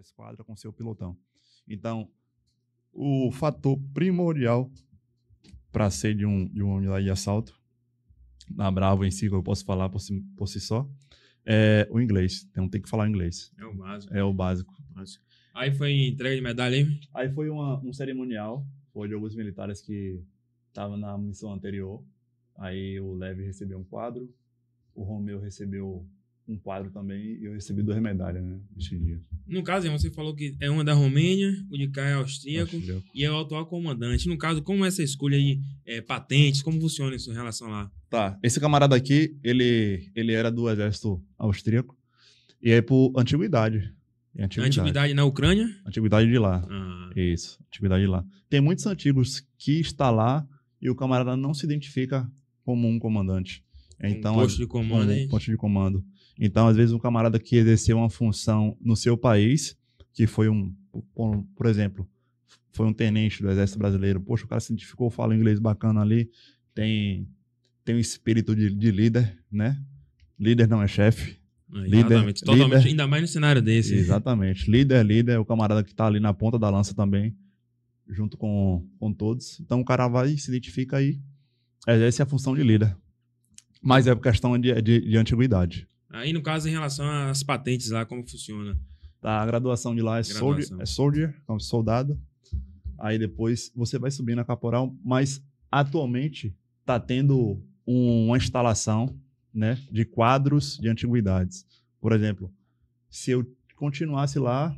sua esquadra, com seu pilotão. Então, o fator primordial para ser de, um, de um unidade de assalto, na Bravo em si, eu posso falar por si, por si só, é o inglês. Então tem que falar inglês. É o básico. É o básico. básico. Aí foi entrega de medalha, hein? Aí foi uma, um cerimonial, foi de alguns militares que estavam na missão anterior. Aí o Leve recebeu um quadro, o Romeu recebeu um quadro também e eu recebi duas medalhas, né? Nesse dia. No caso, você falou que é uma da Romênia, o de cá é austríaco, austríaco, e é o atual comandante. No caso, como é essa escolha aí, é, patentes, como funciona isso em relação lá? Tá, esse camarada aqui, ele, ele era do exército austríaco e é por antiguidade. É antiguidade. antiguidade. na Ucrânia? Antiguidade de lá. Ah. Isso, antiguidade de lá. Tem muitos antigos que está lá e o camarada não se identifica como um comandante. Então, um é é posto de comando, um, um posto de comando. Então, às vezes, um camarada que exerceu uma função no seu país, que foi um, por exemplo, foi um tenente do Exército Brasileiro, poxa, o cara se identificou, fala inglês bacana ali, tem, tem um espírito de, de líder, né? Líder não é chefe. Líder, totalmente, líder, ainda mais no cenário desse. Exatamente. Líder, líder, o camarada que está ali na ponta da lança também, junto com, com todos. Então o cara vai, se identifica aí, exerce a função de líder. Mas é questão de, de, de antiguidade. Aí, no caso, em relação às patentes lá, como funciona? Tá, a graduação de lá é, graduação. Soldier, é soldier, então soldado. Aí depois você vai subindo a caporal, mas atualmente tá tendo um, uma instalação né, de quadros de antiguidades. Por exemplo, se eu continuasse lá,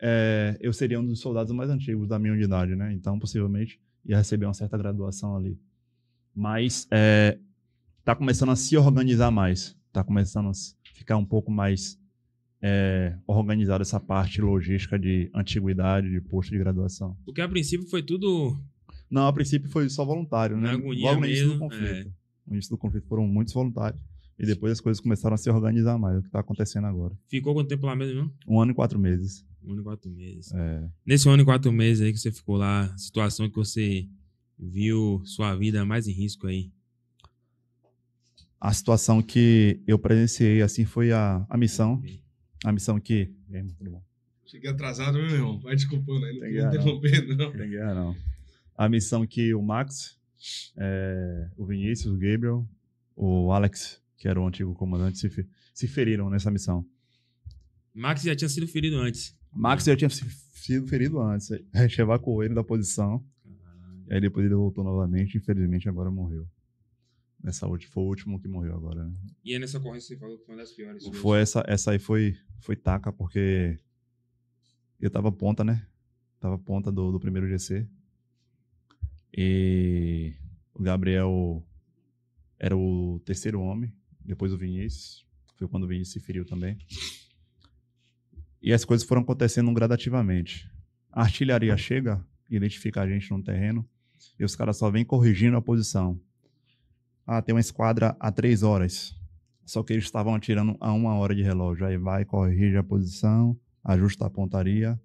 é, eu seria um dos soldados mais antigos da minha unidade, né? Então, possivelmente, ia receber uma certa graduação ali. Mas é, tá começando a se organizar mais está começando a ficar um pouco mais é, organizada essa parte logística de antiguidade, de posto de graduação? Porque a princípio foi tudo. Não, a princípio foi só voluntário, né? Agonia Logo no início mesmo, do é. conflito. É. No início do conflito foram muitos voluntários. E depois as coisas começaram a se organizar mais, é o que está acontecendo agora. Ficou quanto tempo lá mesmo? Um ano e quatro meses. Um ano e quatro meses. É. Nesse ano e quatro meses aí que você ficou lá, situação que você viu sua vida mais em risco aí? a situação que eu presenciei assim foi a, a missão. A missão que. Cheguei atrasado, meu irmão. Vai desculpando aí, não queria interromper, não. não. Tem guerra, não. A missão que o Max, é, o Vinícius, o Gabriel, o Alex, que era o antigo comandante, se, se feriram nessa missão. Max já tinha sido ferido antes. Max já tinha sido ferido antes. A gente evacuou ele da posição. e Aí depois ele voltou novamente. Infelizmente, agora morreu. Essa última, foi o último que morreu agora, né? E é nessa ocorrência que você falou que foi uma das piores. Foi essa, essa aí foi, foi taca, porque eu tava ponta, né? Tava ponta do, do primeiro GC. E o Gabriel era o terceiro homem, depois o Vinícius. Foi quando o Vinícius se feriu também. E as coisas foram acontecendo gradativamente. A artilharia chega, identifica a gente no terreno, e os caras só vêm corrigindo a posição. Ah, tem uma esquadra a três horas. Só que eles estavam atirando a uma hora de relógio. Aí vai, corrige a posição, ajusta a pontaria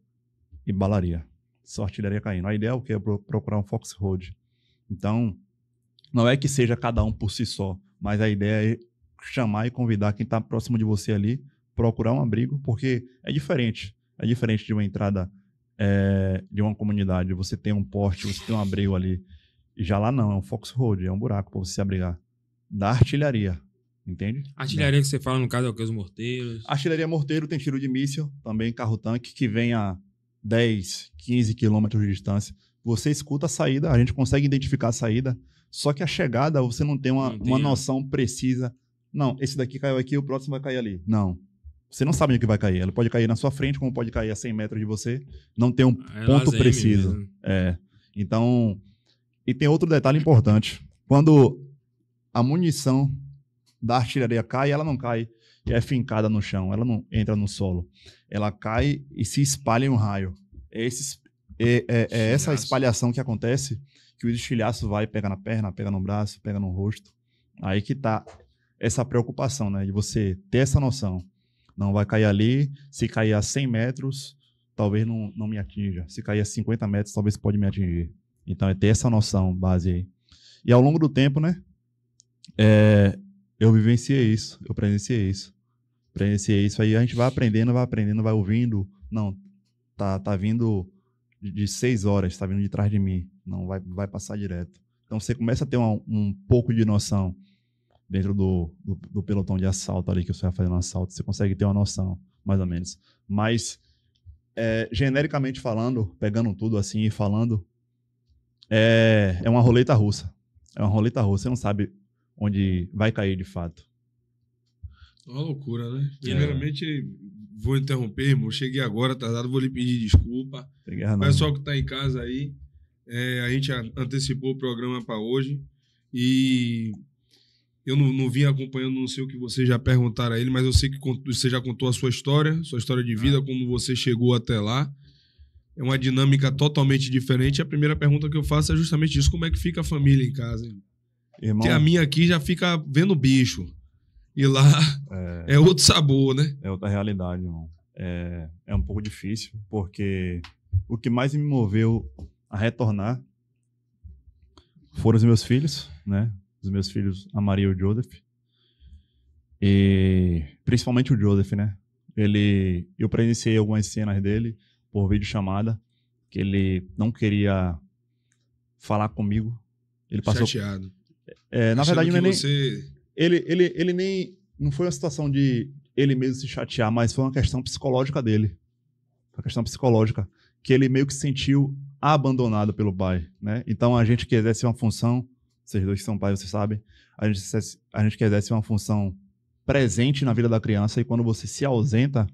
e balaria. Só artilharia caindo. A ideia é o quê? procurar um Fox Road. Então, não é que seja cada um por si só, mas a ideia é chamar e convidar quem está próximo de você ali, procurar um abrigo, porque é diferente. É diferente de uma entrada é, de uma comunidade. Você tem um porte, você tem um abrigo ali já lá não, é um fox road é um buraco para você se abrigar. Da artilharia, entende? Artilharia que você fala, no caso, é o que? Os morteiros? Artilharia morteiro tem tiro de míssil, também carro-tanque, que vem a 10, 15 quilômetros de distância. Você escuta a saída, a gente consegue identificar a saída, só que a chegada você não tem uma, não uma é. noção precisa. Não, esse daqui caiu aqui, o próximo vai cair ali. Não. Você não sabe onde que vai cair. Ela pode cair na sua frente, como pode cair a 100 metros de você. Não tem um é ponto preciso. Mesmo. É. Então, e tem outro detalhe importante. Quando a munição da artilharia cai, ela não cai e é fincada no chão, ela não entra no solo. Ela cai e se espalha em um raio. É, esse, é, é, é essa espalhação que acontece que o estilhaço vai, pega na perna, pega no braço, pega no rosto. Aí que tá essa preocupação, né? De você ter essa noção. Não vai cair ali, se cair a 100 metros, talvez não, não me atinja. Se cair a 50 metros, talvez pode me atingir. Então, é ter essa noção base aí. E ao longo do tempo, né? É, eu vivenciei isso, eu presenciei isso. Presenciei isso aí, a gente vai aprendendo, vai aprendendo, vai ouvindo. Não, tá, tá vindo de seis horas, tá vindo de trás de mim. Não, vai, vai passar direto. Então, você começa a ter uma, um pouco de noção dentro do, do, do, pelotão de assalto ali que você vai fazendo um assalto. Você consegue ter uma noção, mais ou menos. Mas, é, genericamente falando, pegando tudo assim e falando, é, é uma roleta russa. É uma roleta russa, você não sabe onde vai cair de fato. É uma loucura, né? É. Primeiramente, é. vou interromper, irmão. Cheguei agora atrasado, vou lhe pedir desculpa. O pessoal que está em casa aí, é, a gente antecipou o programa para hoje e eu não, não vim acompanhando, não sei o que vocês já perguntaram a ele, mas eu sei que você já contou a sua história, sua história de vida, ah. como você chegou até lá é uma dinâmica totalmente diferente. A primeira pergunta que eu faço é justamente isso: como é que fica a família em casa? Porque a minha aqui já fica vendo bicho. E lá é, é outro sabor, né? É outra realidade, irmão. É, é um pouco difícil, porque o que mais me moveu a retornar foram os meus filhos, né? Os meus filhos, a Maria e o Joseph. E principalmente o Joseph, né? Ele, eu presenciei algumas cenas dele por videochamada, que ele não queria falar comigo. Ele passou. Chateado. É, na verdade, não é você... nem. Ele, ele, ele nem. Não foi uma situação de ele mesmo se chatear, mas foi uma questão psicológica dele. Uma questão psicológica. Que ele meio que se sentiu abandonado pelo pai, né? Então a gente que exerce uma função, vocês dois que são pais, vocês sabem, a gente, a gente que exerce uma função presente na vida da criança e quando você se ausenta,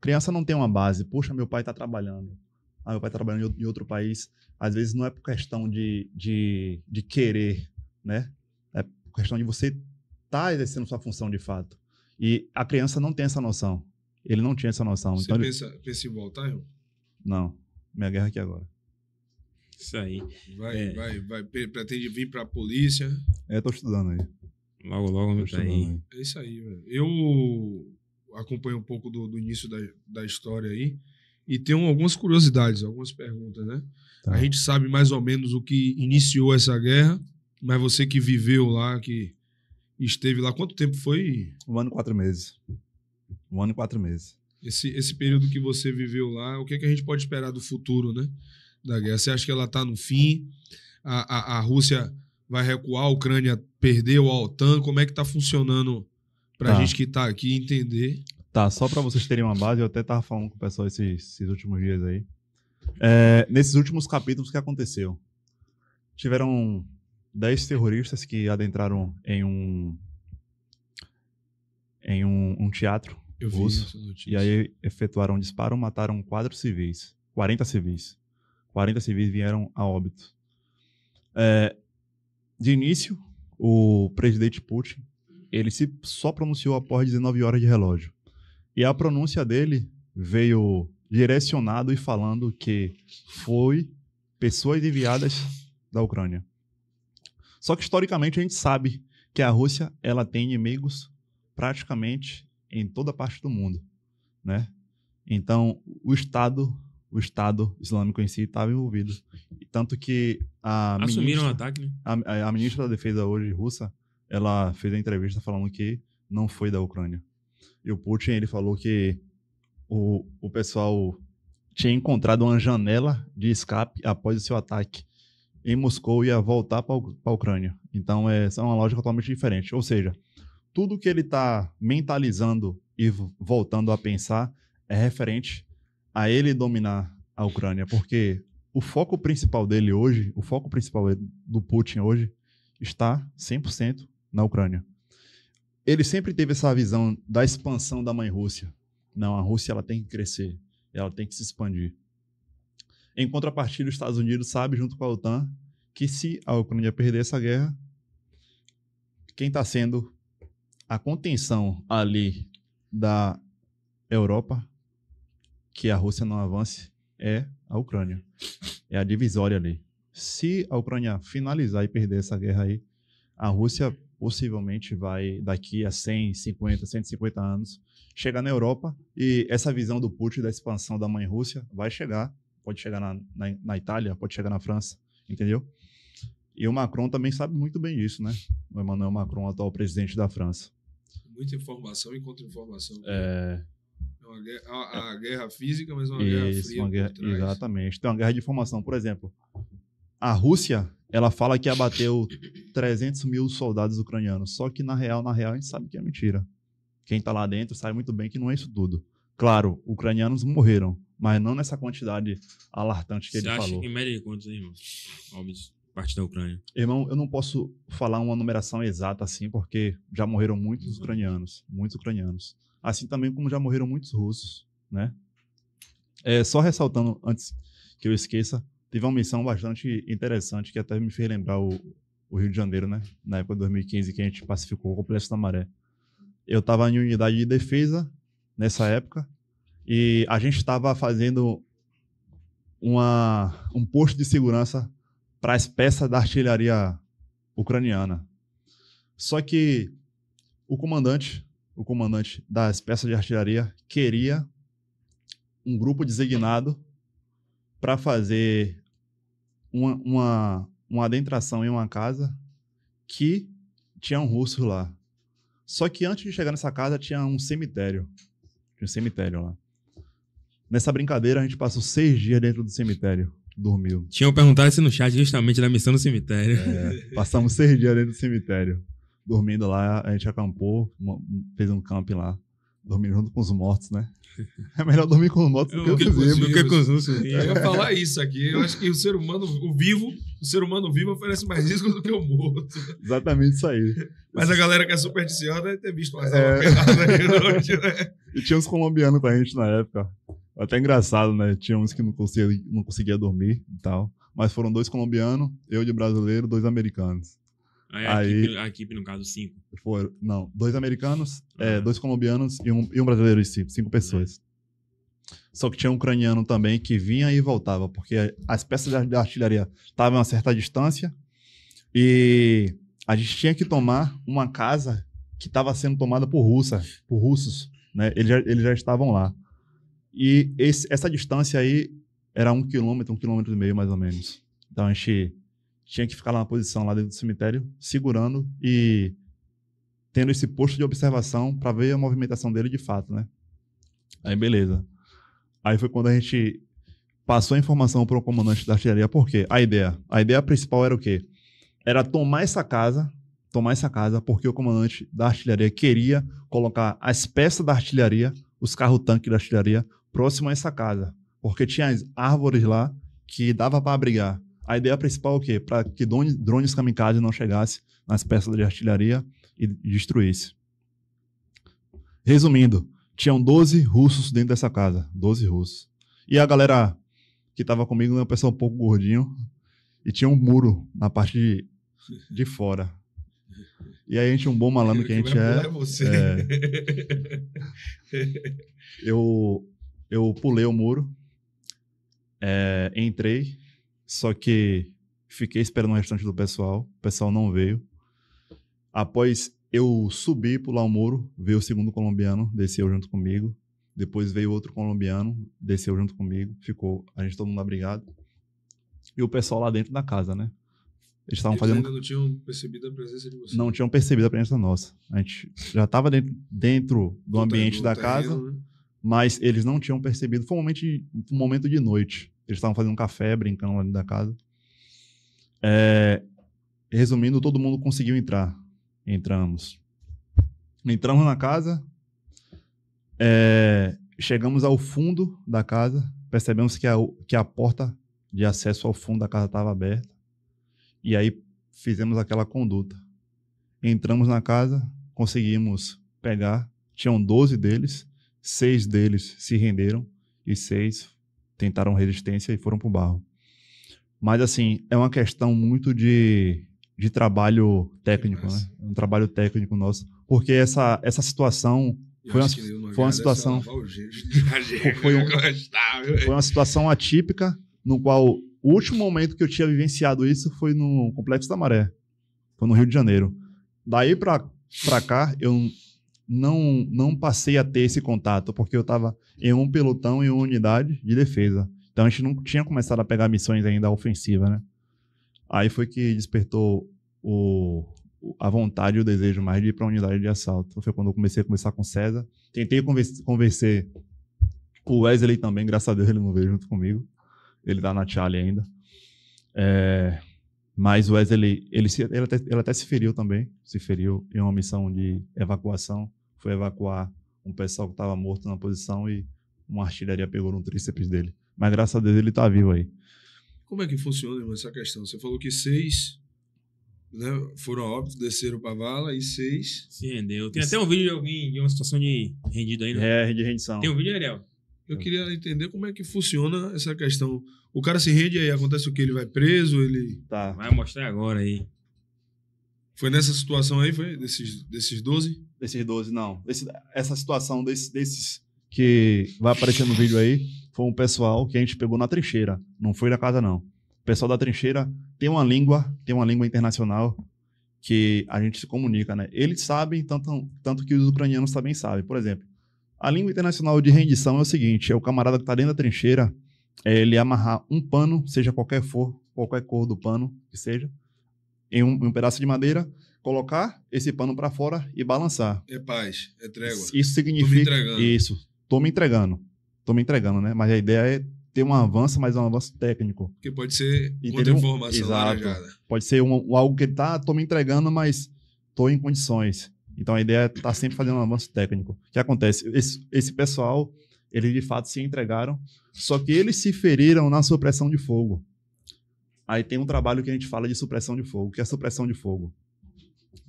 Criança não tem uma base. Poxa, meu pai está trabalhando. Ah, meu pai está trabalhando em outro país. Às vezes não é por questão de, de, de querer, né? É por questão de você estar tá exercendo sua função de fato. E a criança não tem essa noção. Ele não tinha essa noção. Você então, pensa, ele... pensa em voltar, João? Não. Minha guerra é aqui agora. Isso aí. Vai, é. vai, vai. Pretende vir para a polícia? É, tô estudando aí. Logo, logo, tô tá estudando aí. aí. É isso aí, velho. Eu acompanha um pouco do, do início da, da história aí e tem algumas curiosidades, algumas perguntas, né? Tá. A gente sabe mais ou menos o que iniciou essa guerra, mas você que viveu lá, que esteve lá, quanto tempo foi? Um ano e quatro meses. Um ano e quatro meses. Esse, esse período que você viveu lá, o que, é que a gente pode esperar do futuro, né? Da guerra. Você acha que ela está no fim? A, a, a Rússia vai recuar, a Ucrânia perdeu a OTAN? Como é que está funcionando Pra tá. gente que tá aqui entender. Tá, só para vocês terem uma base, eu até tava falando com o pessoal esses, esses últimos dias aí. É, nesses últimos capítulos, o que aconteceu? Tiveram 10 terroristas que adentraram em um. em um, um teatro eu russo. e aí efetuaram um disparo, mataram quatro civis. 40 civis. 40 civis vieram a óbito. É, de início, o presidente Putin ele se só pronunciou após 19 horas de relógio. E a pronúncia dele veio direcionado e falando que foi pessoas enviadas da Ucrânia. Só que historicamente a gente sabe que a Rússia ela tem inimigos praticamente em toda parte do mundo, né? Então o Estado o Estado Islâmico em si estava envolvido, tanto que a assumiram o um ataque, né? a, a, ministra da Defesa hoje russa ela fez a entrevista falando que não foi da Ucrânia. E o Putin ele falou que o, o pessoal tinha encontrado uma janela de escape após o seu ataque em Moscou e ia voltar para a Ucrânia. Então é, é uma lógica totalmente diferente. Ou seja, tudo que ele está mentalizando e voltando a pensar é referente a ele dominar a Ucrânia, porque o foco principal dele hoje, o foco principal do Putin hoje, está 100% na Ucrânia. Ele sempre teve essa visão da expansão da mãe Rússia. Não, a Rússia ela tem que crescer, ela tem que se expandir. Em contrapartida, os Estados Unidos sabe, junto com a OTAN, que se a Ucrânia perder essa guerra, quem está sendo a contenção ali da Europa, que a Rússia não avance, é a Ucrânia. É a divisória ali. Se a Ucrânia finalizar e perder essa guerra aí, a Rússia possivelmente vai, daqui a 100, 50, 150 anos, chegar na Europa e essa visão do Putin, da expansão da mãe Rússia, vai chegar. Pode chegar na, na, na Itália, pode chegar na França, entendeu? E o Macron também sabe muito bem disso, né? O Emmanuel Macron, atual presidente da França. Muita informação e contra-informação. É... É uma guerra, a, guerra física, mas uma Isso, guerra fria. Uma guerra, exatamente. Tem então, uma guerra de informação. Por exemplo, a Rússia, ela fala que abateu 300 mil soldados ucranianos. Só que, na real, na real, a gente sabe que é mentira. Quem está lá dentro sabe muito bem que não é isso tudo. Claro, ucranianos morreram, mas não nessa quantidade alartante que Você ele acha que Em média de quantos, irmãos, irmão? Óbvio, parte da Ucrânia. Irmão, eu não posso falar uma numeração exata assim, porque já morreram muitos uhum. ucranianos, muitos ucranianos. Assim também como já morreram muitos russos, né? É, só ressaltando antes que eu esqueça, teve uma missão bastante interessante que até me fez lembrar o, o Rio de Janeiro, né? Na época de 2015, que a gente pacificou o Complexo da Maré. Eu estava em unidade de defesa nessa época e a gente estava fazendo uma, um posto de segurança para as peças da artilharia ucraniana. Só que o comandante, o comandante das peças de artilharia queria um grupo designado para fazer uma, uma, uma adentração em uma casa que tinha um russo lá. Só que antes de chegar nessa casa tinha um cemitério. Tinha um cemitério lá. Nessa brincadeira a gente passou seis dias dentro do cemitério. Dormiu. Tinha perguntado isso no chat justamente da missão no cemitério. É, passamos seis dias dentro do cemitério. Dormindo lá, a gente acampou, fez um camping lá. Dormir junto com os mortos, né? É melhor dormir com os mortos do que, que com os vivos. Que com os vivos. Eu ia falar isso aqui. Eu acho que o ser humano, o vivo, o ser humano vivo oferece mais risco do que o morto. Exatamente isso aí. Mas a galera que é supersticiosa deve ter visto umas é... noite, né? E tinha uns colombianos com a gente na época. Até engraçado, né? Tinha uns que não conseguia, não conseguia dormir e tal. Mas foram dois colombianos, eu de brasileiro, dois americanos. Aí, a, equipe, a, equipe, no caso, cinco. Foram, não, dois americanos, ah. é, dois colombianos e um, e um brasileiro em cinco, cinco pessoas. É. Só que tinha um ucraniano também que vinha e voltava, porque as peças da artilharia estavam a certa distância e a gente tinha que tomar uma casa que estava sendo tomada por russa, por russos, né? Eles já, eles já estavam lá. E esse, essa distância aí era um quilômetro, um quilômetro e meio mais ou menos. Então a gente tinha que ficar lá na posição, lá dentro do cemitério, segurando e tendo esse posto de observação para ver a movimentação dele de fato, né? Aí, beleza. Aí foi quando a gente passou a informação para o comandante da artilharia, porque a ideia, a ideia principal era o quê? Era tomar essa casa, tomar essa casa, porque o comandante da artilharia queria colocar as peças da artilharia, os carros-tanque da artilharia, próximo a essa casa, porque tinha as árvores lá que dava para abrigar. A ideia principal é o quê? Para que drones kamikaze não chegassem nas peças de artilharia e destruísse. Resumindo, tinham 12 russos dentro dessa casa. 12 russos. E a galera que estava comigo era uma pessoa um pouco gordinho. E tinha um muro na parte de, de fora. E aí a gente, um bom malandro que a gente é, é, é, você. é. Eu, eu pulei o muro, é, entrei só que fiquei esperando o restante do pessoal, o pessoal não veio. Após eu subir, pular o muro, veio o segundo colombiano, desceu junto comigo. Depois veio outro colombiano, desceu junto comigo, ficou a gente todo mundo abrigado. E o pessoal lá dentro da casa, né? Eles estavam fazendo. ainda não tinham percebido a presença de vocês. Não tinham percebido a presença nossa. A gente já estava dentro, dentro do, ambiente terreno, da casa, né? mas eles não tinham percebido. Foi um momento, de, um momento de noite. Eles estavam fazendo café, brincando lá dentro da casa. É, resumindo, todo mundo conseguiu entrar. Entramos. Entramos na casa, é, chegamos ao fundo da casa, percebemos que a, que a porta de acesso ao fundo da casa estava aberta. E aí fizemos aquela conduta. Entramos na casa, conseguimos pegar, tinham 12 deles, seis deles se renderam e seis tentaram resistência e foram para o barro. Mas, assim, é uma questão muito de, de trabalho técnico, né? É um trabalho técnico nosso. Porque essa, essa situação foi uma, foi uma, situação. Foi, um, foi uma situação atípica, no qual o último momento que eu tinha vivenciado isso foi no Complexo da Maré. Foi no Rio de Janeiro. Daí para pra cá, eu não, não passei a ter esse contato, porque eu estava em um pelotão e uma unidade de defesa. Então a gente não tinha começado a pegar missões ainda ofensiva, né? Aí foi que despertou o, a vontade e o desejo mais de ir para a unidade de assalto. Foi quando eu comecei a conversar com o César. Tentei convencer o Wesley também, graças a Deus ele não veio junto comigo. Ele está na Charlie ainda. É, mas o Wesley, ele, se, ele, até, ele até se feriu também. Se feriu em uma missão de evacuação foi evacuar um pessoal que estava morto na posição e uma artilharia pegou no tríceps dele. Mas graças a Deus ele está vivo aí. Como é que funciona irmão, essa questão? Você falou que seis né, foram óbvios, desceram para a vala e seis. Se rendeu. É, Tem até um vídeo de alguém de uma situação de rendido aí, né? É, de rendição. Tem um vídeo, Ariel. Eu queria entender como é que funciona essa questão. O cara se rende aí, acontece o que? Ele vai preso? Ele. Tá. Vai mostrar agora aí. Foi nessa situação aí, foi? Desses, desses 12? Desses 12, não. Esse, essa situação desse, desses que vai aparecer no vídeo aí foi um pessoal que a gente pegou na trincheira. Não foi da casa, não. O pessoal da trincheira tem uma língua, tem uma língua internacional que a gente se comunica, né? Eles sabem, tanto, tanto que os ucranianos também sabem. Por exemplo, a língua internacional de rendição é o seguinte: é o camarada que está dentro da trincheira, é ele amarrar um pano, seja qualquer for, qualquer cor do pano que seja, em um, um pedaço de madeira, colocar esse pano para fora e balançar. É paz, é trégua. Isso significa. Tô me entregando. Isso. Tô me entregando. Tô me entregando, né? Mas a ideia é ter um avanço, mas um avanço técnico. Que pode ser outra informação Exato. Pode ser um, algo que ele tá, tô me entregando, mas tô em condições. Então a ideia é estar tá sempre fazendo um avanço técnico. O que acontece? Esse, esse, pessoal, eles de fato se entregaram, só que eles se feriram na supressão de fogo. Aí tem um trabalho que a gente fala de supressão de fogo. O que é supressão de fogo?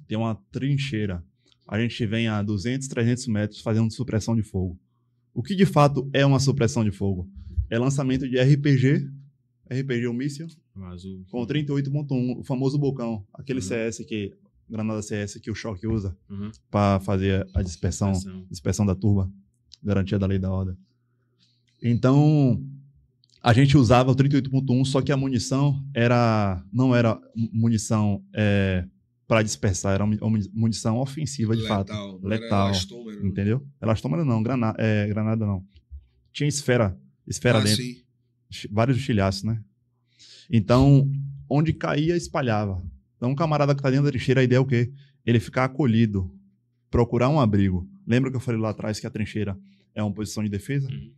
Tem uma trincheira. A gente vem a 200, 300 metros fazendo supressão de fogo. O que de fato é uma supressão de fogo? É lançamento de RPG, RPG é um míssil, Azul. com 38.1, o famoso bocão, aquele uhum. CS que granada CS que o choque usa uhum. para fazer a dispersão, dispersão, dispersão da turba, garantia da lei da ordem. Então, a gente usava o 38.1, só que a munição era não era munição é, para dispersar, era munição ofensiva de letal, fato. Letal. Elastômero. Né? Entendeu? Elastômero não, grana, é, granada não. Tinha esfera, esfera ah, dentro. Sim. Vários estilhaços, né? Então, onde caía, espalhava. Então, um camarada que está dentro da trincheira, a ideia é o quê? Ele ficar acolhido, procurar um abrigo. Lembra que eu falei lá atrás que a trincheira é uma posição de defesa? Uhum.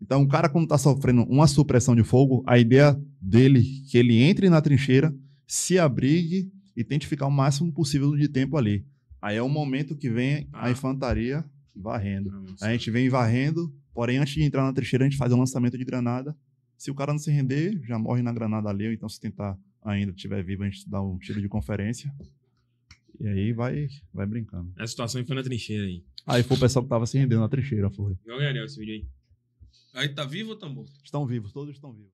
Então, o cara, quando está sofrendo uma supressão de fogo, a ideia dele é que ele entre na trincheira, se abrigue e tente ficar o máximo possível de tempo ali. Aí é o momento que vem a ah. infantaria varrendo. a gente vem varrendo, porém, antes de entrar na trincheira, a gente faz um lançamento de granada. Se o cara não se render, já morre na granada ali, ou então se tentar ainda estiver vivo, a gente dá um tiro de conferência. E aí vai, vai brincando. A situação foi na trincheira aí. Aí foi o pessoal que tava se rendendo na trincheira, foi. Joga, Ariel, esse vídeo aí. Aí tá vivo ou tá morto? Estão vivos, todos estão vivos.